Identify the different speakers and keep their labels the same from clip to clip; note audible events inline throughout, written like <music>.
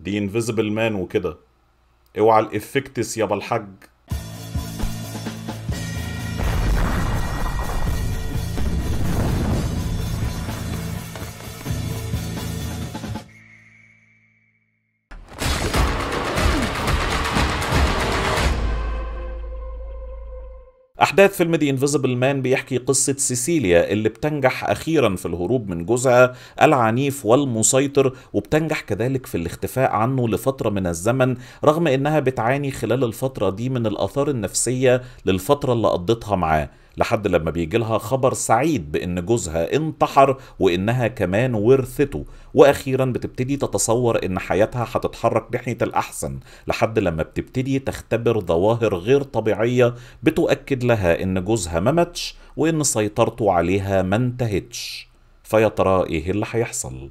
Speaker 1: دي انفيزبل مان وكده اوعى الافكتس يابا الحاج أحداث فيلم The Invisible Man بيحكي قصة سيسيليا اللي بتنجح أخيرا في الهروب من جوزها العنيف والمسيطر وبتنجح كذلك في الاختفاء عنه لفترة من الزمن رغم إنها بتعاني خلال الفترة دي من الآثار النفسية للفترة اللي قضتها معاه لحد لما بيجي لها خبر سعيد بان جوزها انتحر وانها كمان ورثته واخيرا بتبتدي تتصور ان حياتها هتتحرك ناحيه الاحسن لحد لما بتبتدي تختبر ظواهر غير طبيعيه بتؤكد لها ان جوزها ما ماتش وان سيطرته عليها ما انتهتش فيا ترى ايه اللي هيحصل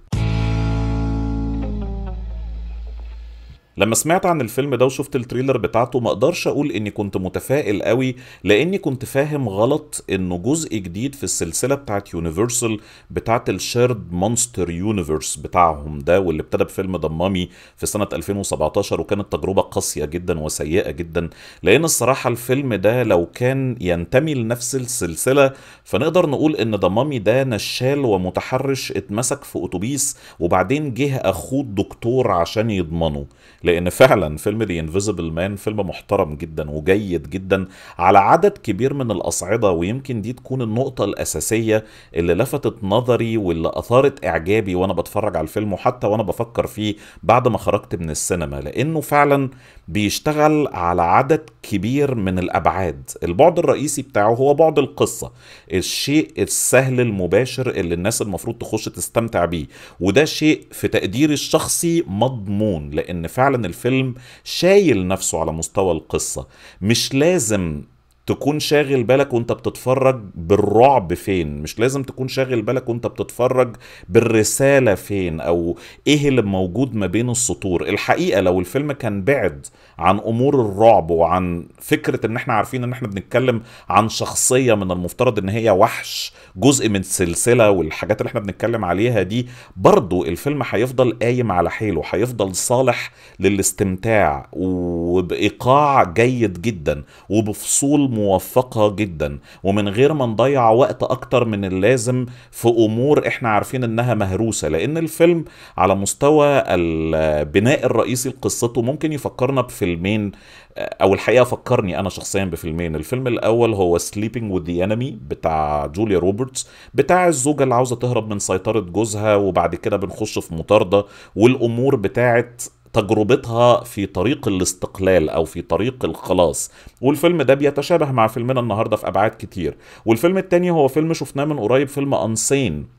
Speaker 1: لما سمعت عن الفيلم ده وشفت التريلر بتاعته ما اقدرش اقول اني كنت متفائل قوي لاني كنت فاهم غلط انه جزء جديد في السلسله بتاعت يونيفرسال بتاعت الشيرد مونستر يونيفرس بتاعهم ده واللي ابتدى بفيلم ضمامي في سنه 2017 وكانت تجربه قاسيه جدا وسيئه جدا لان الصراحه الفيلم ده لو كان ينتمي لنفس السلسله فنقدر نقول ان ضمامي ده نشال ومتحرش اتمسك في اتوبيس وبعدين جه اخوه الدكتور عشان يضمنه لان فعلا فيلم دي انفيزبل مان فيلم محترم جدا وجيد جدا على عدد كبير من الاصعده ويمكن دي تكون النقطه الاساسيه اللي لفتت نظري واللي اثارت اعجابي وانا بتفرج على الفيلم وحتى وانا بفكر فيه بعد ما خرجت من السينما لانه فعلا بيشتغل على عدد كبير من الابعاد البعد الرئيسي بتاعه هو بعد القصه الشيء السهل المباشر اللي الناس المفروض تخش تستمتع بيه وده شيء في تقديري الشخصي مضمون لان فعلا فعلا الفيلم شايل نفسه على مستوى القصة مش لازم تكون شاغل بالك وانت بتتفرج بالرعب فين مش لازم تكون شاغل بالك وانت بتتفرج بالرسالة فين او ايه اللي موجود ما بين السطور الحقيقة لو الفيلم كان بعد عن امور الرعب وعن فكره ان احنا عارفين ان احنا بنتكلم عن شخصيه من المفترض ان هي وحش جزء من سلسله والحاجات اللي احنا بنتكلم عليها دي برضو الفيلم هيفضل قايم على حيله هيفضل صالح للاستمتاع وبايقاع جيد جدا وبفصول موفقه جدا ومن غير ما نضيع وقت اكتر من اللازم في امور احنا عارفين انها مهروسه لان الفيلم على مستوى البناء الرئيسي لقصته ممكن يفكرنا بفيلم فيلمين آه، او الحقيقه فكرني انا شخصيا بفيلمين الفيلم الاول هو سليبنج وذ ذا انمي بتاع جوليا روبرتس بتاع الزوجه اللي عاوزه تهرب من سيطره جوزها وبعد كده بنخش في مطارده والامور بتاعه تجربتها في طريق الاستقلال او في طريق الخلاص والفيلم ده بيتشابه مع فيلمنا النهارده في ابعاد كتير والفيلم التاني هو فيلم شفناه من قريب فيلم انسين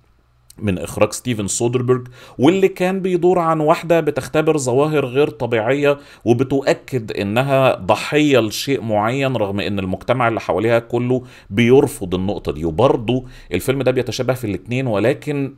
Speaker 1: من إخراج ستيفن سودربرج واللي كان بيدور عن واحدة بتختبر ظواهر غير طبيعية وبتؤكد إنها ضحية لشيء معين رغم إن المجتمع اللي حواليها كله بيرفض النقطة دي وبرضه الفيلم ده بيتشابه في الاتنين ولكن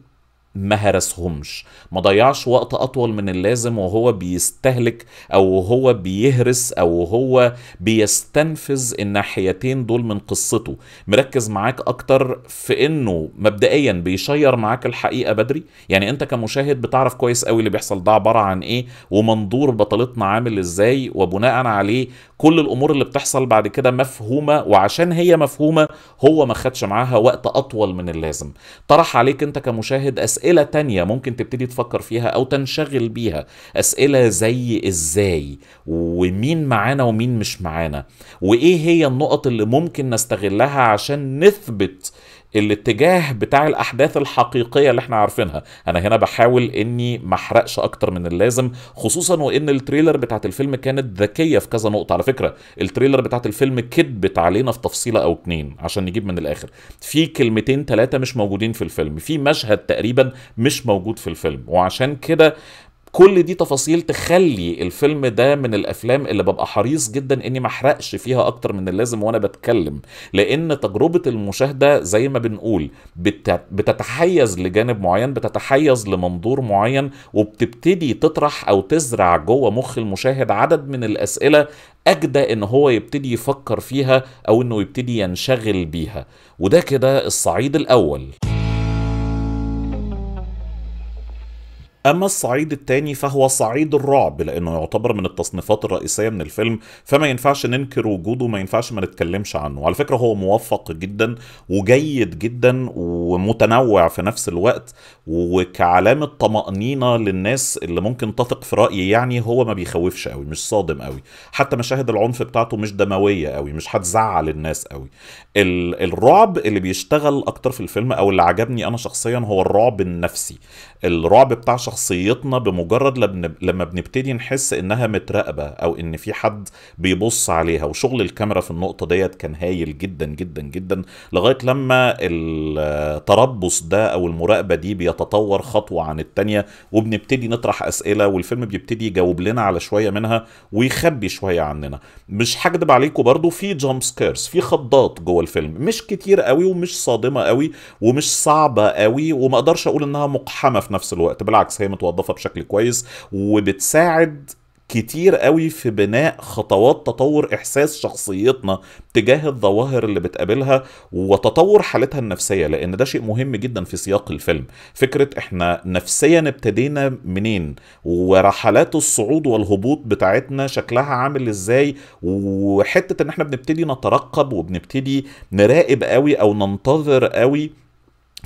Speaker 1: ما هرسهمش ما ضيعش وقت اطول من اللازم وهو بيستهلك او هو بيهرس او هو بيستنفذ الناحيتين دول من قصته مركز معاك اكتر في انه مبدئيا بيشير معاك الحقيقه بدري يعني انت كمشاهد بتعرف كويس قوي اللي بيحصل ده عباره عن ايه ومنظور بطلتنا عامل ازاي وبناء عليه كل الامور اللي بتحصل بعد كده مفهومه وعشان هي مفهومه هو ما خدش معاها وقت اطول من اللازم طرح عليك انت كمشاهد اسئله اسئله تانية ممكن تبتدي تفكر فيها او تنشغل بيها اسئله زي ازاي ومين معانا ومين مش معانا وايه هي النقط اللي ممكن نستغلها عشان نثبت الاتجاه بتاع الاحداث الحقيقيه اللي احنا عارفينها انا هنا بحاول اني ما احرقش اكتر من اللازم خصوصا وان التريلر بتاعت الفيلم كانت ذكيه في كذا نقطه على فكره التريلر بتاعت الفيلم كدبت علينا في تفصيله او اتنين عشان نجيب من الاخر في كلمتين ثلاثه مش موجودين في الفيلم في مشهد تقريبا مش موجود في الفيلم وعشان كده كل دي تفاصيل تخلي الفيلم ده من الافلام اللي ببقى حريص جدا اني ما احرقش فيها اكتر من اللازم وانا بتكلم لان تجربه المشاهده زي ما بنقول بتتحيز لجانب معين بتتحيز لمنظور معين وبتبتدي تطرح او تزرع جوه مخ المشاهد عدد من الاسئله اجدى ان هو يبتدي يفكر فيها او انه يبتدي ينشغل بيها وده كده الصعيد الاول أما الصعيد الثاني فهو صعيد الرعب لأنه يعتبر من التصنيفات الرئيسية من الفيلم فما ينفعش ننكر وجوده ما ينفعش ما نتكلمش عنه وعلى فكرة هو موفق جدا وجيد جدا ومتنوع في نفس الوقت وكعلامة طمأنينة للناس اللي ممكن تثق في رأيي يعني هو ما بيخوفش قوي مش صادم قوي حتى مشاهد العنف بتاعته مش دموية قوي مش هتزعل الناس قوي الرعب اللي بيشتغل أكتر في الفيلم أو اللي عجبني أنا شخصيا هو الرعب النفسي الرعب بتاع شخصيتنا بمجرد لما بنبتدي نحس انها متراقبه او ان في حد بيبص عليها وشغل الكاميرا في النقطه ديت كان هايل جدا جدا جدا لغايه لما التربص ده او المراقبه دي بيتطور خطوه عن الثانيه وبنبتدي نطرح اسئله والفيلم بيبتدي يجاوب لنا على شويه منها ويخبي شويه عننا مش هكدب عليكم برضو في جامب سكيرز في خضات جوه الفيلم مش كتير قوي ومش صادمه قوي ومش صعبه قوي وما اقدرش اقول انها مقحمه في نفس الوقت بالعكس هي متوظفه بشكل كويس وبتساعد كتير قوي في بناء خطوات تطور احساس شخصيتنا تجاه الظواهر اللي بتقابلها وتطور حالتها النفسيه لان ده شيء مهم جدا في سياق الفيلم فكره احنا نفسيا ابتدينا منين ورحلات الصعود والهبوط بتاعتنا شكلها عامل ازاي وحته ان احنا بنبتدي نترقب وبنبتدي نراقب قوي او ننتظر قوي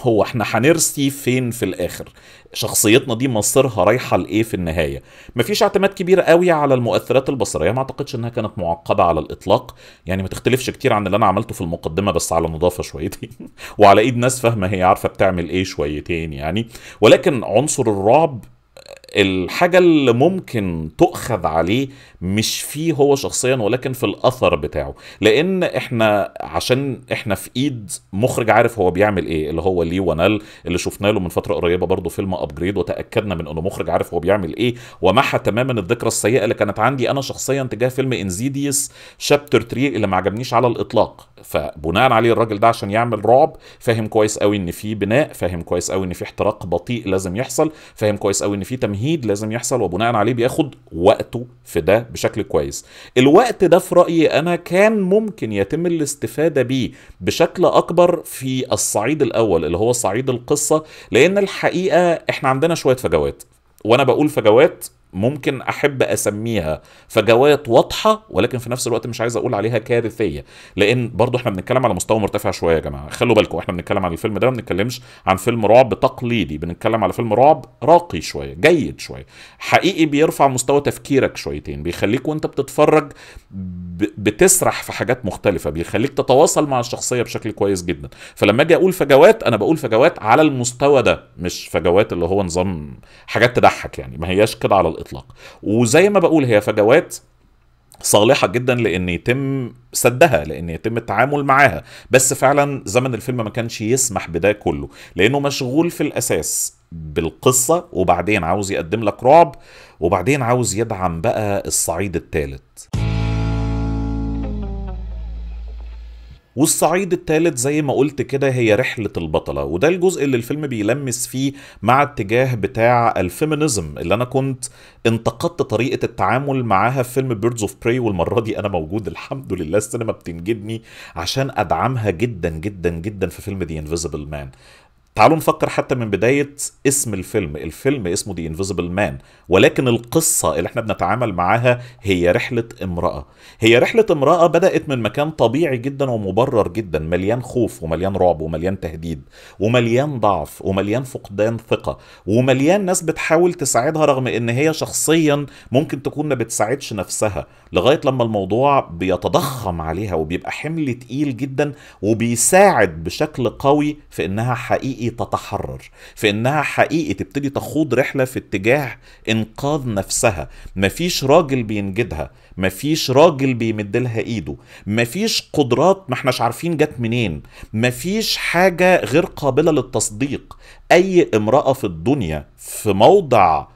Speaker 1: هو احنا هنرسي فين في الاخر شخصيتنا دي مصيرها رايحه لايه في النهايه مفيش اعتماد كبير قوي على المؤثرات البصريه ما اعتقدش انها كانت معقده على الاطلاق يعني ما تختلفش كتير عن اللي انا عملته في المقدمه بس على نظافه شويتين <laughs> وعلى ايد ناس فاهمه هي عارفه بتعمل ايه شويتين يعني ولكن عنصر الرعب الحاجة اللي ممكن تؤخذ عليه مش فيه هو شخصيا ولكن في الأثر بتاعه لأن إحنا عشان إحنا في إيد مخرج عارف هو بيعمل إيه اللي هو ليه ونال اللي شفنا له من فترة قريبة برضه فيلم أبجريد وتأكدنا من إنه مخرج عارف هو بيعمل إيه ومحى تماما الذكرى السيئة اللي كانت عندي أنا شخصيا تجاه فيلم إنزيديوس شابتر 3 اللي ما عجبنيش على الإطلاق فبناء عليه الراجل ده عشان يعمل رعب فاهم كويس قوي إن في بناء فاهم كويس قوي إن في احتراق بطيء لازم يحصل فاهم كويس قوي إن في تمهيد تمهيد لازم يحصل وبناء عليه بياخد وقته في ده بشكل كويس الوقت ده في رايي انا كان ممكن يتم الاستفاده بيه بشكل اكبر في الصعيد الاول اللي هو صعيد القصه لان الحقيقه احنا عندنا شويه فجوات وانا بقول فجوات ممكن احب اسميها فجوات واضحه ولكن في نفس الوقت مش عايز اقول عليها كارثيه لان برضو احنا بنتكلم على مستوى مرتفع شويه يا جماعه خلوا بالكم احنا بنتكلم على الفيلم ده ما بنتكلمش عن فيلم رعب تقليدي بنتكلم على فيلم رعب راقي شويه جيد شويه حقيقي بيرفع مستوى تفكيرك شويتين بيخليك وانت بتتفرج بتسرح في حاجات مختلفه بيخليك تتواصل مع الشخصيه بشكل كويس جدا فلما اجي اقول فجوات انا بقول فجوات على المستوى ده مش فجوات اللي هو نظام حاجات تضحك يعني ما هياش كده على الاطلاق وزي ما بقول هي فجوات صالحة جدا لان يتم سدها لان يتم التعامل معاها بس فعلا زمن الفيلم ما كانش يسمح بده كله لانه مشغول في الاساس بالقصة وبعدين عاوز يقدم لك رعب وبعدين عاوز يدعم بقى الصعيد الثالث والصعيد الثالث زي ما قلت كده هي رحلة البطلة وده الجزء اللي الفيلم بيلمس فيه مع اتجاه بتاع الفيمينيزم اللي أنا كنت انتقدت طريقة التعامل معاها في فيلم بيردز اوف براي والمرة دي أنا موجود <laughs> الحمد لله السينما بتنجدني عشان أدعمها جدا جدا جدا في فيلم ذا انفيزبل مان تعالوا نفكر حتى من بداية اسم الفيلم الفيلم اسمه The Invisible مان ولكن القصة اللي احنا بنتعامل معاها هي رحلة امرأة هي رحلة امرأة بدأت من مكان طبيعي جدا ومبرر جدا مليان خوف ومليان رعب ومليان تهديد ومليان ضعف ومليان فقدان ثقة ومليان ناس بتحاول تساعدها رغم ان هي شخصيا ممكن تكون ما بتساعدش نفسها لغاية لما الموضوع بيتضخم عليها وبيبقى حمل تقيل جدا وبيساعد بشكل قوي في انها حقيقي حقيقي تتحرر في انها حقيقي تبتدي تخوض رحله في اتجاه انقاذ نفسها مفيش راجل بينجدها مفيش راجل بيمدلها ايده مفيش قدرات ما احناش عارفين جت منين مفيش حاجه غير قابله للتصديق اي امراه في الدنيا في موضع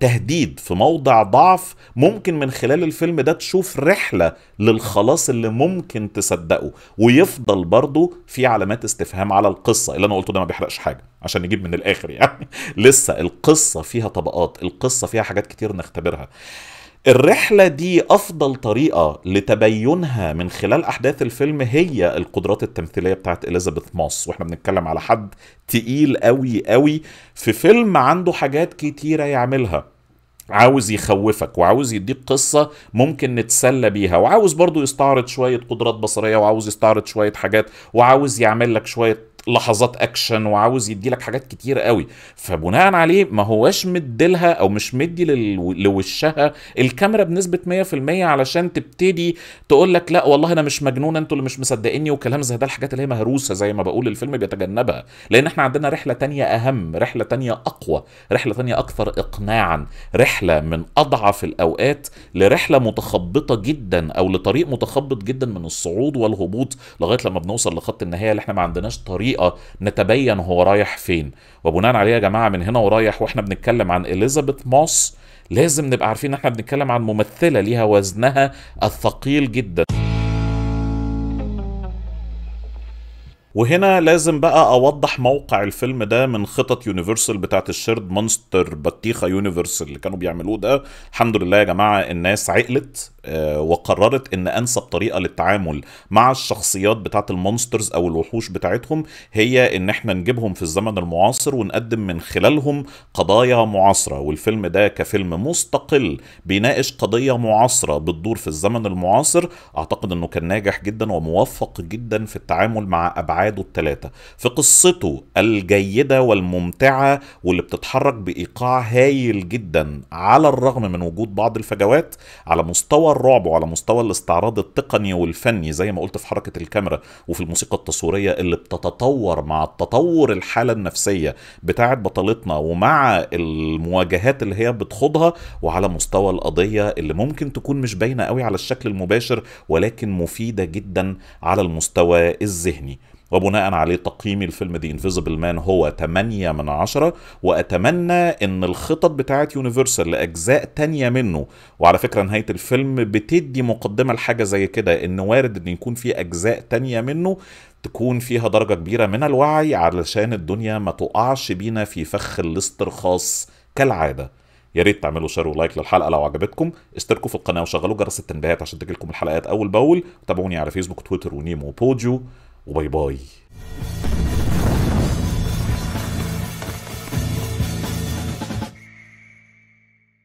Speaker 1: تهديد في موضع ضعف ممكن من خلال الفيلم ده تشوف رحلة للخلاص اللي ممكن تصدقه ويفضل برضه في علامات استفهام على القصة اللي أنا قلته ده ما بيحرقش حاجة عشان نجيب من الآخر يعني <laughs> لسه القصة فيها طبقات القصة فيها حاجات كتير نختبرها الرحلة دي أفضل طريقة لتبينها من خلال أحداث الفيلم هي القدرات التمثيلية بتاعت إليزابيث موس وإحنا بنتكلم على حد تقيل قوي قوي في فيلم عنده حاجات كتيرة يعملها عاوز يخوفك وعاوز يديك قصة ممكن نتسلى بيها وعاوز برضو يستعرض شوية قدرات بصرية وعاوز يستعرض شوية حاجات وعاوز يعمل لك شوية لحظات اكشن وعاوز يدي لك حاجات كتير قوي فبناء عليه ما هواش مديلها او مش مدي لوشها الكاميرا بنسبه 100% علشان تبتدي تقول لك لا والله انا مش مجنون انتوا اللي مش مصدقيني وكلام زي ده الحاجات اللي هي مهروسه زي ما بقول الفيلم بيتجنبها لان احنا عندنا رحله تانية اهم رحله تانية اقوى رحله تانية اكثر اقناعا رحله من اضعف الاوقات لرحله متخبطه جدا او لطريق متخبط جدا من الصعود والهبوط لغايه لما بنوصل لخط النهايه اللي احنا ما عندناش طريق بطريقه نتبين هو رايح فين وبناء عليه يا جماعه من هنا ورايح واحنا بنتكلم عن اليزابيث موس لازم نبقى عارفين ان احنا بنتكلم عن ممثله ليها وزنها الثقيل جدا وهنا لازم بقى اوضح موقع الفيلم ده من خطط يونيفرسال بتاعت الشيرد مونستر بطيخه يونيفرسال اللي كانوا بيعملوه ده الحمد لله يا جماعه الناس عقلت آه، وقررت ان انسب طريقه للتعامل مع الشخصيات بتاعت المونسترز او الوحوش بتاعتهم هي ان احنا نجيبهم في الزمن المعاصر ونقدم من خلالهم قضايا معاصره والفيلم ده كفيلم مستقل بيناقش قضيه معاصره بتدور في الزمن المعاصر اعتقد انه كان ناجح جدا وموفق جدا في التعامل مع ابعاد تعادوا التلاتة في قصته الجيدة والممتعة واللي بتتحرك بإيقاع هايل جدا على الرغم من وجود بعض الفجوات على مستوى الرعب وعلى مستوى الاستعراض التقني والفني زي ما قلت في حركة الكاميرا وفي الموسيقى التصويرية اللي بتتطور مع التطور الحالة النفسية بتاعة بطلتنا ومع المواجهات اللي هي بتخوضها وعلى مستوى القضية اللي ممكن تكون مش باينة قوي على الشكل المباشر ولكن مفيدة جدا على المستوى الذهني وبناء عليه تقييمي الفيلم دي انفيزبل مان هو 8 من 10 واتمنى ان الخطط بتاعت يونيفرسال لاجزاء تانية منه وعلى فكره نهايه الفيلم بتدي مقدمه لحاجه زي كده ان وارد ان يكون في اجزاء تانية منه تكون فيها درجه كبيره من الوعي علشان الدنيا ما تقعش بينا في فخ الاسترخاص كالعاده يا ريت تعملوا شير ولايك للحلقه لو عجبتكم اشتركوا في القناه وشغلوا جرس التنبيهات عشان تجيلكم الحلقات اول باول تابعوني على فيسبوك تويتر ونيمو بوديو وباي باي